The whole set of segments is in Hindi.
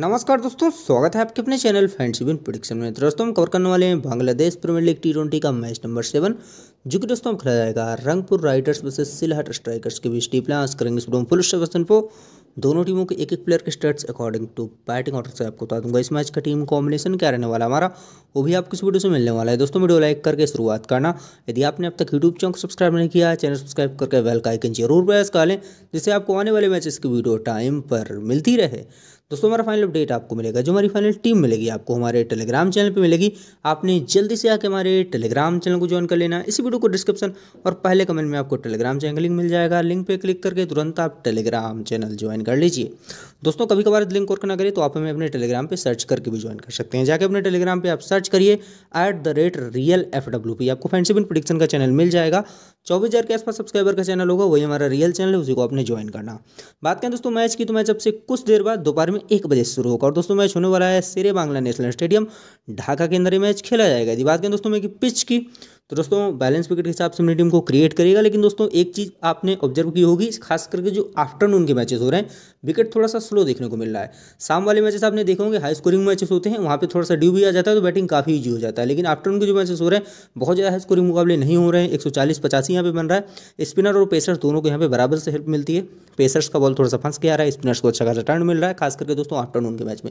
नमस्कार दोस्तों स्वागत है आपके अपने चैनल फ्रेंड्स बिन प्रोडिक्शन में तो दोस्तों हम कवर करने वाले हैं Bangladesh Premier League T twenty का मैच नंबर सेवन जो कि दोस्तों खेला जाएगा Rangpur Riders versus Sylhet Strikers के बीच टी प्लांस करेंगे दोनों टीमों के एक एक प्लेयर के stats according to batting order से आपको बता दूंगा इस मैच का टीम कॉम्बिनेशन क्या रहने वाला हमारा वो भी आपको इस वीडियो से मिलने वाला है दोस्तों वीडियो लाइक करके शुरुआत करना यदि आपने अब तक यूट्यूब चैनल को सब्सक्राइब नहीं किया है चैनल सब्सक्राइब करके वेलकाइकन का आइकन जरूर प्रेस कर लें जिससे आपको आने वाले मैचेस की वीडियो टाइम पर मिलती रहे दोस्तों हमारा फाइनल अपडेट आपको मिलेगा जो हमारी फाइनल टीम मिलेगी आपको हमारे टेलीग्राम चैनल पे मिलेगी आपने जल्दी से आके हमारे टेलीग्राम चैनल को ज्वाइन कर लेना इसी वीडियो को डिस्क्रिप्शन और पहले कमेंट में आपको टेलीग्राम चैनल का लिंक मिल जाएगा लिंक पे क्लिक करके तुरंत आप टेलीग्राम चैनल ज्वाइन कर लीजिए दोस्तों कभी कभार लिंक और ना करें तो आप हमें अपने टेलीग्राम पर सर्च करके भी ज्वाइन कर सकते हैं जाके अपने टेलीग्राम पर आप सर्च करिए at the rate real F W P आपको फैंसी प्रोडिक्शन का चैनल मिल जाएगा चौबीस हज़ार के आसपास सब्सक्राइबर का चैनल होगा वही हमारा रियल चैनल है उसी को आपने ज्वाइन करना बात करें दोस्तों मैच की तो मैच अब से कुछ देर बाद दोपहर में एक बजे शुरू होगा और दोस्तों मैच होने वाला है शेरे बांग्ला नेशनल स्टेडियम ढाका के अंदर ये मैच खेला जाएगा जी बात करें दोस्तों में कि पिच की तो दोस्तों बैलेंस विकेट के हिसाब से अपनी टीम को क्रिएट करेगा लेकिन दोस्तों एक चीज़ आपने ऑब्जर्व की होगी खास करके जो आफ्टरनून के मैचेस हो रहे हैं विकेट थोड़ा सा स्लो देखने को मिल रहा है शाम वाले मैचेस आपने देखे होंगे हाई स्कोरिंग मैचेस होते हैं वहाँ पे थोड़ा सा ड्यू भी आ जाता है तो बैटिंग काफ़ी ईजी हो जाता है लेकिन आफ्टरनून के जो मैचेस हो रहे हैं बहुत ज़्यादा हाई स्कोरिंग मुकाबले नहीं हो रहे हैं एक सौ चालीस पचासी यहाँ पे बन रहा है स्पिनर और पेसर्स दोनों को यहाँ पे बराबर से हेल्प मिलती है पेसर्स का बॉल थोड़ा सा फंस के आ रहा है स्पिनर्स को अच्छा खासा टर्न मिल रहा है खास करके दोस्तों आफ्टरनून के मैच में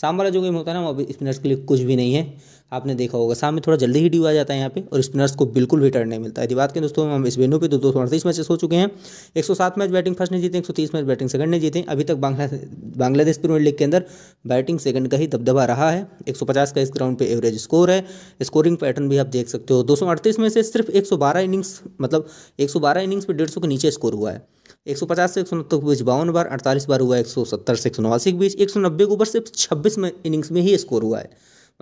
शाम वाला जो गेम होता है ना वो स्पिनर्स के लिए कुछ भी नहीं है आपने देखा होगा सामने थोड़ा जल्दी ही ड्यू आ जाता है यहाँ पे और स्पिनर्स को बिल्कुल भी टर्न नहीं मिलता है बात करें दोस्तों हम इस वेन्यू पे तो दो सौ अड़तीस मैचेस हो चुके हैं एक सौ सात मैच बैटिंग फर्स्ट ने जीते 130 सौ तीस मैच बैटिंग सेकंड ने जीते अभी तक बांग्लादेश प्रीमियर लीग के अंदर बैटिंग सेकंड का ही दबदबा रहा है एक सौ पचास का इस ग्राउंड पर एवरेज स्कोर है स्कोरिंग पैटर्न भी आप देख सकते हो दो सौ अड़तीस में से सिर्फ एक सौ बारह इनिंग्स मतलब एक सौ बारह इनिंग्स पर डेढ़ सौ के नीचे स्कोर हुआ है एक सौ पचास से एक सौ नब्बे के बीच बावन बार अड़तालीस बार हुआ है एक सौ सत्तर से एक सौ नवासी के बीच एक सौ नब्बे के ऊपर सिर्फ छब्बीस में इनिंग्स में ही स्कोर हुआ है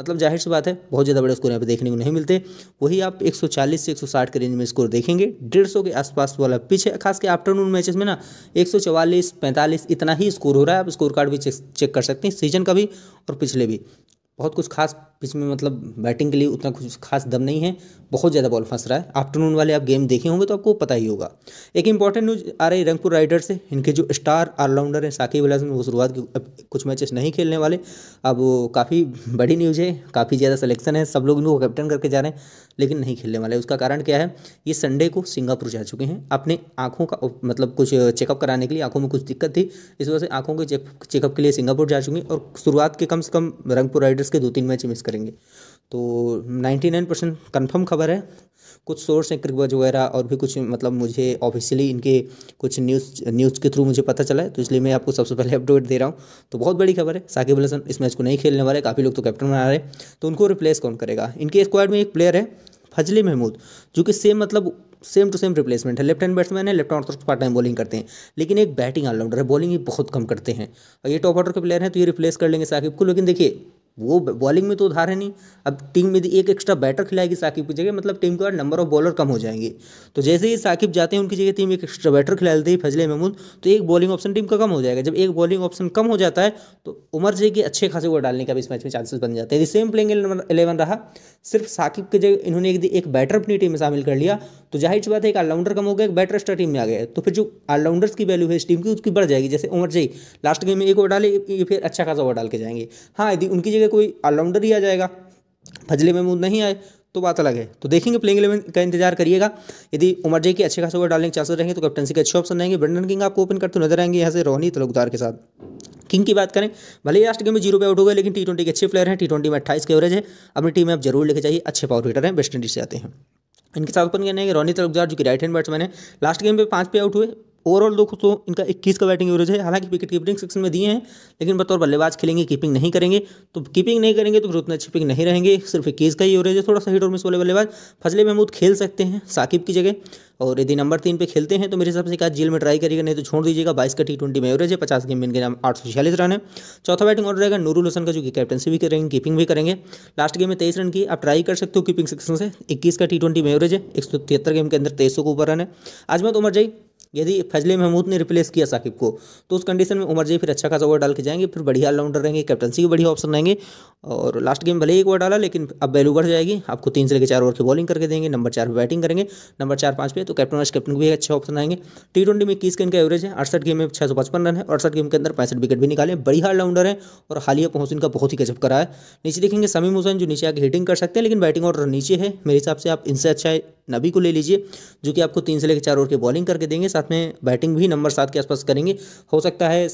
मतलब जाहिर सी बात है बहुत ज़्यादा बड़े स्कोर यहाँ पे देखने को नहीं मिलते वही आप 140 से 160 के रेंज में स्कोर देखेंगे 150 के आसपास वाला पिच है खास के आफ्टरनून मैचेस में ना 144 45 इतना ही स्कोर हो रहा है आप स्कोर कार्ड भी चेक, चेक कर सकते हैं सीजन का भी और पिछले भी बहुत कुछ खास पिच में मतलब बैटिंग के लिए उतना कुछ खास दम नहीं है बहुत ज़्यादा बॉल फंस रहा है आफ्टरनून वाले आप गेम देखे होंगे तो आपको पता ही होगा एक इंपॉर्टेंट न्यूज आ रही है रंगपुर राइडर से इनके जो स्टार ऑलराउंडर हैं साकिब अल वो शुरुआत के कुछ मैचेस नहीं खेलने वाले अब काफ़ी बड़ी न्यूज़ है काफ़ी ज़्यादा सलेक्शन है सब लोग इनको कैप्टन करके जा रहे हैं लेकिन नहीं खेलने वाले उसका कारण क्या है ये संडे को सिंगापुर जा चुके हैं अपने आँखों का मतलब कुछ चेकअप कराने के लिए आँखों में कुछ दिक्कत थी इस वजह से आँखों के चेकअप के लिए सिंगापुर जा चुके हैं और शुरुआत के कम से कम रंगपुर राइडर्स सीरीज़ के दो तीन मैच मिस करेंगे तो नाइन्टी नाइन परसेंट कन्फर्म खबर है कुछ सोर्स हैं क्रिकबज वगैरह और भी कुछ मतलब मुझे ऑफिशियली इनके कुछ न्यूज़ न्यूज़ के थ्रू मुझे पता चला है तो इसलिए मैं आपको सबसे पहले अपडेट दे रहा हूँ तो बहुत बड़ी खबर है साकिब अल हसन इस मैच को नहीं खेलने वाले काफ़ी लोग तो कैप्टन बना रहे तो उनको रिप्लेस कौन करेगा इनके स्क्वाड में एक प्लेयर है फजली महमूद जो कि सेम मतलब सेम टू सेम रिप्लेसमेंट है लेफ्ट हैंड बैट्समैन है left orthodox part time bowling करते हैं लेकिन एक बैटिंग ऑलराउंडर है बॉलिंग ही बहुत कम करते हैं और ये टॉप ऑर्डर के प्लेयर हैं तो ये रिप्लेस कर लेंगे साकिब को लेकिन देखिए वो बॉलिंग में तो उधार है नहीं अब टीम में एक एक्स्ट्रा बैटर खिलाएगी साकिब की जगह मतलब टीम के बाद नंबर ऑफ बॉलर कम हो जाएंगे तो जैसे ही साकिब जाते हैं उनकी जगह टीम एक एक्स्ट्रा बैटर खिला देती है फजले महमूद तो एक बॉलिंग ऑप्शन टीम का कम हो जाएगा जब एक बॉलिंग ऑप्शन कम हो जाता है तो उमर जय के अच्छे खासे ओवर डालने का भी इस मैच में चांसेस बन जाते हैं यदि सेम प्लेइंग एलेवन रहा सिर्फ साकिब की जगह इन्होंने एक, एक बैटर अपनी टीम में शामिल कर लिया तो जाहिर सी बात है एक ऑलराउंडर कम हो गया एक बैटर एक्स्ट्रा टीम में आ गया तो फिर जो ऑलराउंडर्स की वैल्यू है इस टीम की उसकी बढ़ जाएगी जैसे उमर जय लास्ट गेम में एक ओवर डाले फिर अच्छा खासा ओवर डाल के जाएंगे हाँ यदि उनकी जगह लिए कोई ऑलराउंडर ही आ जाएगा फजले महमूद नहीं आए तो बात अलग है तो देखेंगे प्लेइंग इलेवन का इंतजार करिएगा यदि उमर जय तो के अच्छे खास ओवर डालने के चांसेस रहेंगे तो कैप्टनसी के अच्छे ऑप्शन रहेंगे ब्रेंडन किंग आपको ओपन करते नजर आएंगे यहाँ से रोहनी तलुकदार के साथ किंग की बात करें भले लास्ट गेम में जीरो पे आउट हो गए लेकिन टी ट्वेंटी के अच्छे प्लेयर हैं टी ट्वेंटी में अट्ठाईस के एवरेज है अपनी टीम में आप जरूर लेके जाइए अच्छे पावर हिटर हैं वेस्ट इंडीज से आते हैं इनके साथ ओपन करने रोनी तलुकदार जो कि राइट हैंड बैट्समैन है लास्ट गेम में पाँच पे आउट हुए ओवरऑल दोस्तों तो इनका इक्कीस का बैटिंग एवरेज है हालांकि विकेट कीपिंग सेक्शन में दिए हैं लेकिन बतौर बल्लेबाज खेलेंगे कीपिंग नहीं करेंगे तो कीपिंग नहीं करेंगे तो फिर उतना अच्छी पिंग नहीं रहेंगे सिर्फ इक्कीस का ही एवरेज है थोड़ा सा हिट और मिस वाले बल्लेबाज फजले महमूद खेल सकते हैं साकिब की जगह और यदि नंबर तीन पे खेलते हैं तो मेरे हिसाब से कहा जेल में ट्राई करिएगा नहीं तो छोड़ दीजिएगा बाईस का टी ट्वेंटी में एवरेज है पचास गेम में इनके नाम आठ सौ छियालीस रन है चौथा बैटिंग ऑर्डर रहेगा नूरुल हसन का जो कि कैप्टनसी भी करेंगे कीपिंग भी करेंगे लास्ट गेम में तेईस रन की आप ट्राई कर सकते हो कीपिंग सेक्शन से इक्कीस का टी ट्वेंटी में एवरेज है एक सौ तिहत्तर गेम के अंदर तेईस सौ के ऊपर रन है आजमत उमर जई यदि फजले महमूद ने रिप्लेस किया साकिब को तो उस कंडीशन में उमर जी फिर अच्छा खासा ओवर डाल के जाएंगे फिर बढ़िया ऑलराउंडर रहेंगे कैप्टनसी के बढ़िया ऑप्शन रहेंगे और लास्ट गेम भले ही एक ओवर डाला लेकिन अब वैल्यू बढ़ जाएगी आपको तीन से लेकर चार ओवर की बॉलिंग करके देंगे नंबर चार पर बैटिंग करेंगे नंबर चार पाँच पे तो कैप्टन वाइस कैप्टन भी अच्छे ऑप्शन आएंगे टी ट्वेंटी में इक्कीस का एवरेज है अड़सठ गेम में छः सौ पचपन रन है अड़सठ गेम के अंदर पैंसठ विकेट भी निकाले बढ़िया ऑलराउंडर है और हालिया पहुंच इनका बहुत ही गजब करा है नीचे देखेंगे समीम हुसैन जो नीचे आके हिटिंग कर सकते हैं लेकिन बैटिंग ऑर्डर नीचे है मेरे हिसाब से आप इनसे अच्छा है नबी को ले लीजिए जो कि आपको तीन से लेकर चार ओवर की बॉलिंग करके देंगे साथ साथ में बैटिंग भी नंबर सात के आसपास करेंगे हो सकता है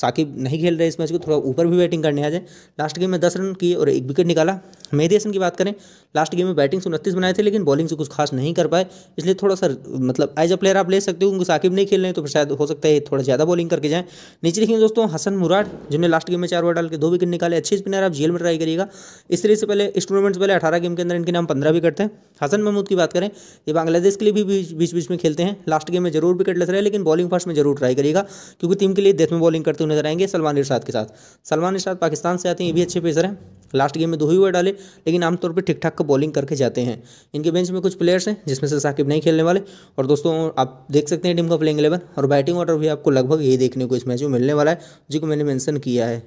साकिब नहीं खेल रहे इस मैच को थोड़ा ऊपर भी बैटिंग करने आ जाए लास्ट गेम में दस रन किए और एक विकेट निकाला मेहदी हसन की बात करें लास्ट गेम में बैटिंग से उनतीस बनाए थे लेकिन बॉलिंग से कुछ खास नहीं कर पाए इसलिए थोड़ा सा मतलब एज अ प्लेयर आप ले सकते हो क्योंकि साकिब नहीं खेल रहे हैं तो फिर शायद हो सकता है थोड़ा ज़्यादा बॉलिंग करके जाएँ नीचे लिखेंगे दोस्तों हसन मुराड जिन्होंने लास्ट गेम में चार ओवर डाल के दो विकेट निकाले अच्छे स्पिनर आप जेल में ट्राई करिएगा इस तरह से पहले इस टूर्नामेंट पहले अठारह गेम के अंदर इनके नाम पंद्रह विकेट थे हसन महमूद की बात करें ये बांग्लादेश के लिए भी बीच बीच में खेलते हैं लास्ट गेम में जरूर विकेट लग रहे हैं लेकिन बॉलिंग फर्स्ट में जरूर ट्राई करिएगा क्योंकि टीम के लिए देश में बॉलिंग करते खेलते हुए नजर आएंगे सलमान इरशाद के साथ सलमान इरशाद पाकिस्तान से आते हैं ये भी अच्छे पेसर हैं लास्ट गेम में दो ही हुए डाले लेकिन आमतौर पर ठीक ठाक बॉलिंग करके जाते हैं इनके बेंच में कुछ प्लेयर्स हैं जिसमें से साकिब नहीं खेलने वाले और दोस्तों आप देख सकते हैं टीम का प्लेइंग एलेवन और बैटिंग ऑर्डर भी आपको लगभग यही देखने को इस मैच में मिलने वाला है जो मैंने मैंसन किया है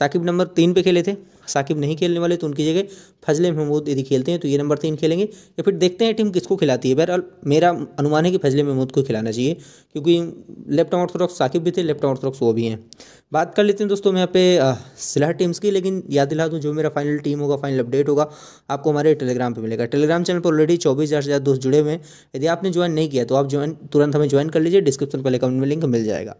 साकिब नंबर तीन पे खेले थे साकिब नहीं खेलने वाले तो उनकी जगह फजले महमूद यदि खेलते हैं तो ये नंबर तीन खेलेंगे या फिर देखते हैं टीम किसको खिलाती है बहरहाल मेरा अनुमान है कि फजले महमूद को खिलाना चाहिए क्योंकि लेफ्ट ऑर्थोडॉक्स साकिब भी थे लेफ्ट ऑर्थोडॉक्स वो भी हैं बात कर लेते हैं दोस्तों मैं यहाँ पे सिलह टीम्स की लेकिन याद दिला दूँ जो मेरा फाइनल टीम होगा फाइनल अपडेट होगा आपको हमारे टेलीग्राम पर मिलेगा टेलीग्राम चैनल पर ऑलरेडी चौबीस हज़ार ज़्यादा दोस्त जुड़े हुए हैं यदि आपने ज्वाइन नहीं किया तो आप ज्वाइन तुरंत हमें ज्वाइन कर लीजिए डिस्क्रिप्शन पर कमेंट में लिंक मिल जाएगा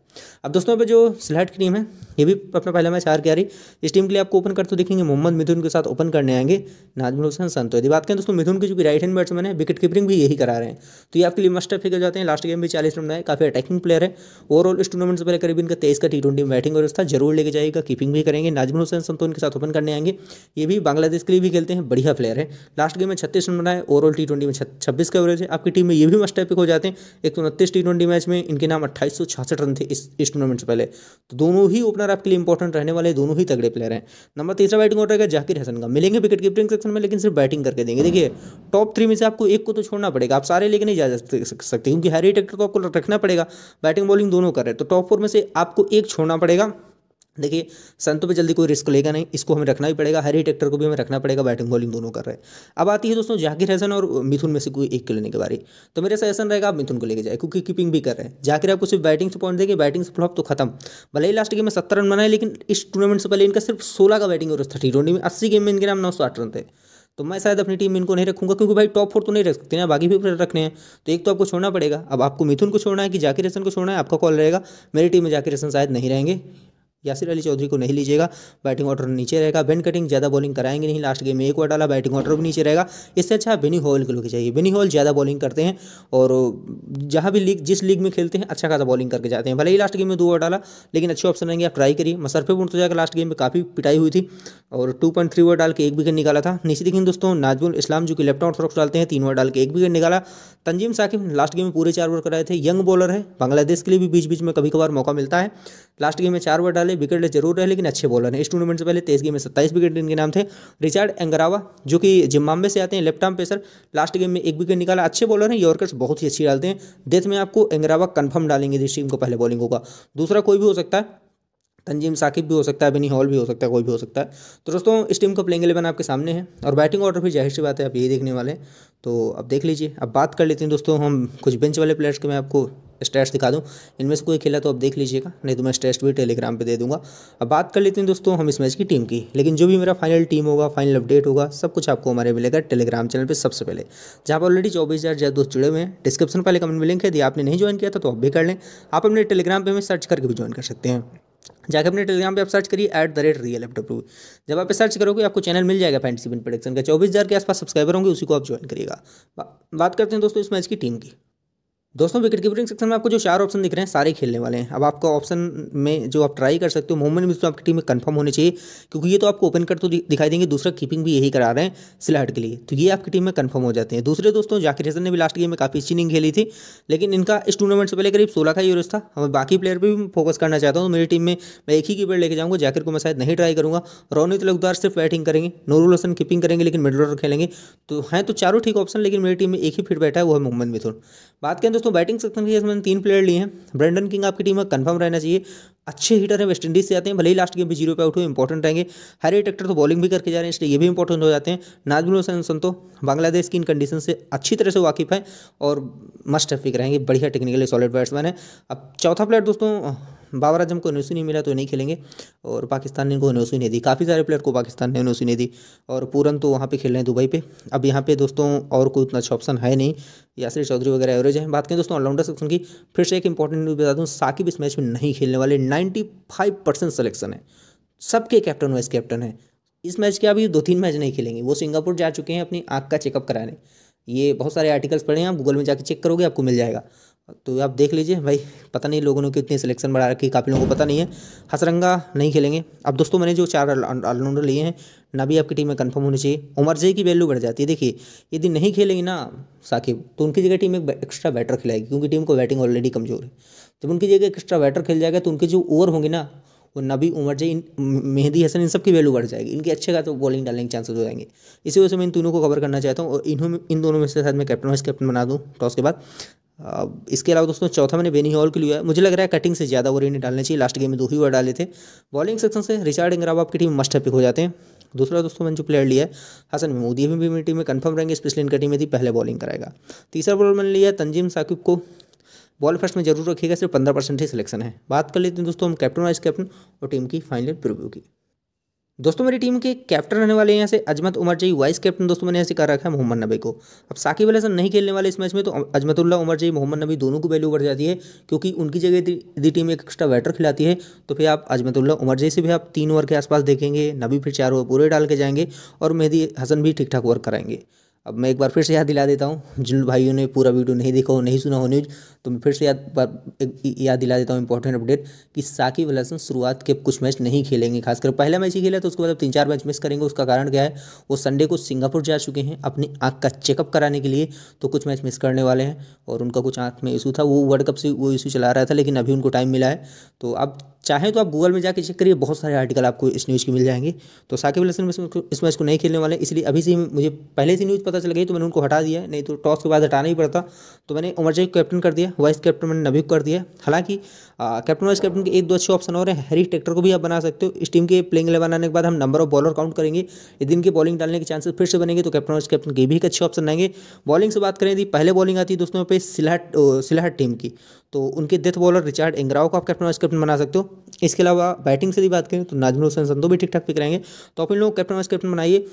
अब दोस्तों पर जो सिलहट की टीम है ये भी अपना पहला मैच हार के आ रही इस टीम के लिए आपको ओपन करते दिखेंगे होंगे मोहम्मद मिथुन के साथ ओपन करने आएंगे नाजमुल हुसैन संतो यदि बात करें दोस्तों मिथुन के जो कि राइट हैंड बैट्समैन है विकेट कीपिंग भी यही करा रहे हैं तो ये आपके लिए मस्टर फिगर जाते हैं लास्ट गेम भी चालीस रन बनाए काफ़ी अटैकिंग प्लेयर है ओवरऑल इस टूर्नामेंट से पहले करीब इनका तेईस का टी ट्वेंटी बैटिंग और था जरूर लेके जाएगा कीपिंग भी करेंगे नाजमुल हुसैन संतो इनके साथ ओपन करने आएंगे ये भी बांग्लादेश के लिए भी खेलते हैं बढ़िया प्लेयर है लास्ट गेम में छत्तीस रन बनाए ओवरऑल टी ट्वेंटी में छब्बीस का एवरेज है आपकी टीम में ये भी मस्टर पिक हो जाते हैं एक सौ उनतीस टी ट्वेंटी मैच में इनके नाम अट्ठाईस सौ छियासठ रन थे इस टूर्नामेंट से पहले तो दोनों ही ओपनर आपके लिए इंपॉर्टेंट रहने वाले दोनों ही तगड़े प्लेयर हैं नंबर तीसरा बैटिंग ऑर्डर का जाकिर हसन का मिलेंगे विकेट कीपिंग सेक्शन में लेकिन सिर्फ बैटिंग करके देंगे देखिए टॉप थ्री में से आपको एक को तो छोड़ना पड़ेगा आप सारे लेके नहीं जा सकते क्योंकि हैरी टेक्टर को आपको रखना पड़ेगा बैटिंग बॉलिंग दोनों कर रहे तो टॉप फोर में से आपको एक छोड़ना पड़ेगा देखिए संत पे जल्दी कोई रिस्क लेगा नहीं इसको हमें रखना ही पड़ेगा हरी टेक्टर को भी हमें रखना पड़ेगा बैटिंग बॉलिंग दोनों कर रहे हैं अब आती है दोस्तों जाकिर हसन और मिथुन में से कोई एक के लेने के बारे तो मेरे सजेशन रहेगा आप मिथुन को लेके जाए क्योंकि कीपिंग भी कर रहे हैं जाकिर आपको सिर्फ बैटिंग से पॉइंट देंगे बैटिंग से फ्लॉप तो खत्म भले ही लास्ट गेम में सत्तर रन बनाए लेकिन इस टूर्नामेंट से पहले इनका सिर्फ सोलह का बैटिंग और थर्टी ट्वेंटी में अस्सी गेम में इनके नाम नौ सौ आठ रन थे तो मैं शायद अपनी टीम में इनको नहीं रखूंगा क्योंकि भाई टॉप फोर तो नहीं रख सकते ना बाकी भी रखने हैं तो एक तो आपको छोड़ना पड़ेगा अब आपको मिथुन को छोड़ना है कि जाकिर हसन को छोड़ना है आपका कॉल रहेगा मेरी टीम में जाकिर हसन शायद नहीं रहेंगे यासिर अली चौधरी को नहीं लीजिएगा बैटिंग ऑर्डर नीचे रहेगा बेन कटिंग ज़्यादा बॉलिंग कराएंगे नहीं लास्ट गेम में एक ओवर डाला बैटिंग ऑर्डर भी नीचे रहेगा इससे अच्छा बिनी हॉल को लेकर चाहिए बिनी हॉल ज़्यादा बॉलिंग करते हैं और जहाँ भी लीग जिस लीग में खेलते हैं अच्छा खासा बॉलिंग करके जाते हैं भले ही लास्ट गेम में दो ओवर डाला लेकिन अच्छे ऑप्शन रहेंगे आप ट्राई करिए मसरफे तो जाएगा लास्ट गेम में काफ़ी पिटाई हुई थी और टू पॉइंट थ्री ओवर डाल के एक विकेट निकाला था निश्चित देखिए दोस्तों नाजमुल इस्लाम जो कि लेफ्ट ऑर्थोडॉक्स डालते हैं तीन ओवर डाल के एक विकेट निकाला तंजीम साकिब लास्ट गेम में पूरे चार ओवर कराए थे यंग बॉलर है बांग्लादेश के लिए भी बीच बीच में कभी कभार मौका मिलता है लास्ट गेम में चार ओवर डाले वाले विकेट ले जरूर रहे लेकिन अच्छे बॉलर हैं इस टूर्नामेंट से पहले तेईस गेम में सत्ताईस विकेट इनके नाम थे रिचार्ड एंगरावा जो कि जिम्बाबे से आते हैं left arm pacer last game में एक विकेट निकाला अच्छे बॉलर हैं यॉर्कर्स बहुत ही अच्छी डालते हैं डेथ में आपको एंगरावा कन्फर्म डालेंगे जिस टीम को पहले बॉलिंग होगा दूसरा कोई भी हो सकता है तंजीम साकिब भी हो सकता है बिनी हॉल भी हो सकता है कोई भी हो सकता है तो दोस्तों इस टीम का प्लेइंग एलेवन आपके सामने है और बैटिंग ऑर्डर भी जाहिर सी बात है आप यही देखने वाले हैं तो अब देख लीजिए अब बात कर लेते हैं दोस्तों हम कुछ बेंच वाले प्लेयर्स के मैं आपको स्टेट्स दिखा दूँ इनमें से कोई खेला तो आप देख लीजिएगा नहीं तो मैं स्टेट भी टेलीग्राम पर दे दूँगा अब बात कर लेते हैं दोस्तों हम इस मैच की टीम की लेकिन जो भी मेरा फाइनल टीम होगा फाइनल अपडेट होगा सब कुछ आपको हमारे मिलेगा टेलीग्राम चैनल पर सबसे पहले जहाँ पर ऑलरेडी चौबीस हज़ार ज़्यादा दोस्त जुड़े हुए हैं डिस्क्रिप्शन पहले कमेंट में लिंक है यदि आपने नहीं ज्वाइन किया था तो आप भी कर लें आप अपने टेलीग्राम पर हमें सर्च करके भी ज्वाइन कर सकते हैं जाकर अपने टेलीग्राम पे आप सर्च करिए at the rate real F W जब आप सर्च करोगे आपको चैनल मिल जाएगा फैंटेसी बिन प्रोडक्शन का चौबीस हज़ार के आसपास सब्सक्राइबर होंगे उसी को आप ज्वाइन करिएगा बा, बात करते हैं दोस्तों इस मैच की टीम की दोस्तों विकेट कीपरिंग सेक्शन में आपको जो चार ऑप्शन दिख रहे हैं सारे खेलने वाले हैं अब आपका ऑप्शन में जो आप ट्राई कर सकते हो मोहम्मद मिस तो आपकी टीम में कंफर्म होने चाहिए क्योंकि ये तो आपको ओपन कर तो दिखाई देंगे दूसरा कीपिंग भी यही करा रहे हैं सिलाहट के लिए तो ये आपकी टीम में कन्फर्म हो जाते हैं दूसरे दोस्तों जाकिर हसन ने भी लास्ट गेम में काफ़ी अच्छी इनिंग खेली थी लेकिन इनका इस टूर्नामेंट से पहले करीब सोलह का यूरस था हमें बाकी प्लेयर पर भी फोकस करना चाहता हूँ तो मेरी टीम में मैं एक ही कीपर लेके जाऊँगा जाकिर को मैं शायद नहीं ट्राई करूँगा रोनित लगदार सिर्फ बैटिंग करेंगे नूरुल हसन कीपिंग करेंगे लेकिन मिडल ऑर्डर खेलेंगे तो हैं तो चारों ठीक ऑप्शन लेकिन मेरी टीम में एक ही फिट बैठा है वो है मोहम्मद मिथुन बात करें दोस्तों बैटिंग सेक्शन के इसमें तीन प्लेयर लिए हैं ब्रेंडन किंग आपकी टीम में कंफर्म रहना चाहिए अच्छे हीटर हैं वेस्ट इंडीज से आते हैं भले ही लास्ट गेम भी जीरो पे आउट हुए इंपॉर्टेंट रहेंगे हरे टेक्टर तो बॉलिंग भी करके जा रहे हैं इसलिए ये भी इंपॉर्टेंट हो जाते हैं नाजमुल हुसैन संतो बांग्लादेश की इन कंडीशन से अच्छी तरह से वाकिफ है और मस्ट हैफिक रहेंगे बढ़िया टेक्निकली सॉलिड बैट्समैन है अब चौथा प्लेयर दोस्तों बाबर आजम को एन नहीं मिला तो नहीं खेलेंगे और पाकिस्तान ने इनको एन नहीं दी काफ़ी सारे प्लेयर को पाकिस्तान ने एन नहीं दी और पूरन तो वहाँ पे खेल रहे हैं दुबई पे अब यहाँ पे दोस्तों और कोई उतना अच्छा ऑप्शन है नहीं यासिर चौधरी वगैरह एवरेज है बात करें दोस्तों ऑलराउंडर सेक्शन की फिर से एक इंपॉर्टेंट न्यूज़ बता दूँ साकिब इस मैच में नहीं खेलने वाले नाइन्टी सलेक्शन है सबके कैप्टन वाइस कैप्टन है इस मैच के अभी दो तीन मैच नहीं खेलेंगे वो सिंगापुर जा चुके हैं अपनी आँख का चेकअप कराने ये बहुत सारे आर्टिकल्स पढ़े हैं आप गूगल में जाकर चेक करोगे आपको मिल जाएगा तो आप देख लीजिए भाई पता नहीं लोगों ने कितनी सिलेक्शन बढ़ा रखी काफ़ी लोगों को पता नहीं है हसरंगा नहीं खेलेंगे अब दोस्तों मैंने जो चार ऑलराउंडर लिए हैं ना भी आपकी टीम में कंफर्म होनी चाहिए उमर जय की वैल्यू बढ़ जाती है देखिए यदि नहीं खेलेंगे ना साकिब तो उनकी जगह टीम एक एक्स्ट्रा बैटर खिलाएगी क्योंकि टीम को बैटिंग ऑलरेडी कमज़ोर है जब उनकी जगह एक्स्ट्रा बैटर खेल जाएगा तो उनके जो ओवर होंगे ना वो नबी उमर जय मेहदी हसन इन सब की वैल्यू बढ़ जाएगी इनके अच्छे खाते तो बॉलिंग डालने के चांसेस हो जाएंगे इसी वजह से मैं इन तीनों को कवर करना चाहता हूँ और इन्हों इन दोनों में से शायद मैं कैप्टन वाइस कैप्टन बना दूँ टॉस तो के बाद अब इसके अलावा दोस्तों चौथा मैंने बेनी हॉल के लिए है मुझे लग रहा है कटिंग से ज़्यादा ओवर इन्हें डालने चाहिए लास्ट गेम में दो ही ओवर डाले थे बॉलिंग सेक्शन से रिचार्ड इंगराव आपकी टीम मस्ट पिक हो जाते हैं दूसरा दोस्तों मैंने जो प्लेयर लिया है हसन मोदी भी मेरी टीम में कन्फर्म रहेंगे स्पेशली इनका टीम में थी पहले बॉलिंग कराएगा तीसरा बॉलर मैंने लिया तंजीम साकिब को बॉल फर्स्ट में जरूर रखिएगा सिर्फ पंद्रह परसेंट ही सिलेक्शन है बात कर लेते हैं दोस्तों हम कैप्टन वाइस कैप्टन और टीम की फाइनल प्रिव्यू की दोस्तों मेरी टीम के कैप्टन रहने वाले यहाँ से अजमत उमर जई वाइस कैप्टन दोस्तों मैंने यहाँ से कर रखा है मोहम्मद नबी को अब साकिब अल हसन नहीं खेलने वाले इस मैच में तो अजमतुल्ला उमर जई मोहम्मद नबी दोनों को वैल्यू बढ़ जाती है क्योंकि उनकी जगह यदि टीम एक एक्स्ट्रा बैटर खिलाती है तो फिर आप अजमतुल्ला उमर जई से भी आप तीन ओवर के आसपास देखेंगे नबी फिर चार ओवर पूरे डाल के जाएंगे और मेहदी हसन भी ठीक ठाक वर्क कराएंगे अब मैं एक बार फिर से याद दिला देता हूँ जिन भाइयों ने पूरा वीडियो नहीं देखा हो नहीं सुना हो न्यूज तो मैं फिर से याद याद दिला देता हूँ इंपॉर्टेंट अपडेट कि साकिब अल हसन शुरुआत के कुछ मैच नहीं खेलेंगे खासकर पहला मैच ही खेला तो उसके बाद तीन चार मैच मिस करेंगे उसका कारण क्या है वो संडे को सिंगापुर जा चुके हैं अपनी आँख का चेकअप कराने के लिए तो कुछ मैच मिस करने वाले हैं और उनका कुछ आँख में इशू था वो वर्ल्ड कप से वो इशू चला रहा था लेकिन अभी उनको टाइम मिला है तो अब चाहें तो आप गूगल में जाकर चेक करिए बहुत सारे आर्टिकल आपको इस न्यूज़ के मिल जाएंगे तो साकिब अल हसन इस मैच को नहीं खेलने वाले इसलिए अभी से मुझे पहले से न्यूज़ पता चल गई तो मैंने उनको हटा दिया नहीं तो टॉस के बाद हटाना ही पड़ता तो मैंने जय को कैप्टन कर दिया वाइस कैप्टन मैंने नबी कर दिया हालांकि कैप्टन वाइस कैप्टन के एक दो अच्छे ऑप्शन और हैं हरीश ट्रैक्टर को भी आप बना सकते हो इस टीम के प्लेइंग इलेवन आने के बाद हम नंबर ऑफ बॉलर काउंट करेंगे दिन की बॉलिंग डालने के चांसेस फिर से बनेंगे तो कैप्टन वाइस कैप्टन के भी एक अच्छे ऑप्शन आएंगे बॉलिंग से बात करें यदि पहले बॉलिंग आती है दोस्तों पे सिलहट सिलहट टीम की तो उनके डेथ बॉलर रिचार्ड एंग्राव को आप कैप्टन वाइस कैप्टन बना सकते हो इसके अलावा बैटिंग से भी बात करें तो नाजमुल हुसैन संधो भी ठीक ठाक पिक रहेंगे तो आप इन लोग कैप्टन वाइस कैप्टन बनाइए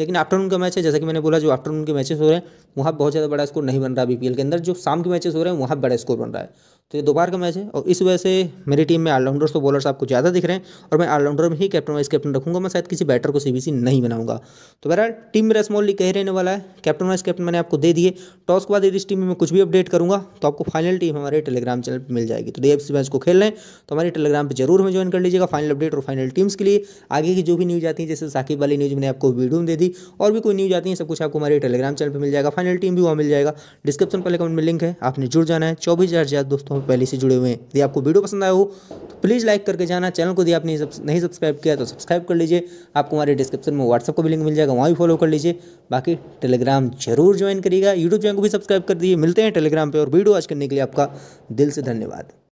लेकिन आफ्टरनून का मैच है जैसा कि मैंने बोला जो आफ्टरनून के मैचेस हो रहे हैं वहाँ बहुत ज़्यादा बड़ा स्कोर नहीं बन रहा है बीपीएल के अंदर जो शाम के मैचेस हो रहे हैं वहाँ बड़ा स्कोर बन रहा है तो ये दोबार का मैच है और इस वजह से मेरी टीम में ऑलराउंडर्स तो बॉलर्स आपको ज़्यादा दिख रहे हैं और मैं ऑलराउंडर में ही कैप्टन वाइस कैप्टन रखूंगा मैं शायद किसी बैटर को सीबीसी नहीं बनाऊंगा तो बहरा टीम मेरा स्मॉल लीग कहीं रहने वाला है कैप्टन वाइस कैप्टन मैंने आपको दे दिए टॉस के बाद यदि इस टीम में मैं कुछ भी अपडेट करूँगा तो आपको फाइनल टीम हमारे टेलीग्राम चैनल पर मिल जाएगी तो डी मैच को खेल रहे हैं तो हमारे टेलीग्राम पर जरूर हमें ज्वाइन कर लीजिएगा फाइनल अपडेट और फाइनल टीम्स के लिए आगे की जो भी न्यूज़ आती है जैसे साकिब वाली न्यूज़ मैंने आपको वीडियो में दे दी और भी कोई न्यूज़ आती है सब कुछ आपको हमारे टेलीग्राम चैनल पर मिल जाएगा फाइनल टीम भी वहाँ मिल जाएगा डिस्क्रिप्शन पर कमेंट में लिंक है आपने जुड़ जाना है चौबीस हज़ार दोस्तों पर पहले से जुड़े हुए हैं यदि आपको वीडियो पसंद आया हो तो प्लीज़ लाइक करके जाना चैनल को यदि आपने नहीं सब्सक्राइब किया तो सब्सक्राइब कर लीजिए आपको हमारे डिस्क्रिप्शन में व्हाट्सअप को भी लिंक मिल जाएगा वहाँ भी फॉलो कर लीजिए बाकी टेलीग्राम जरूर ज्वाइन करिएगा यूट्यूब चैनल को भी सब्सक्राइब कर दीजिए मिलते हैं टेलीग्राम पर और वीडियो आज करने के लिए आपका दिल से धन्यवाद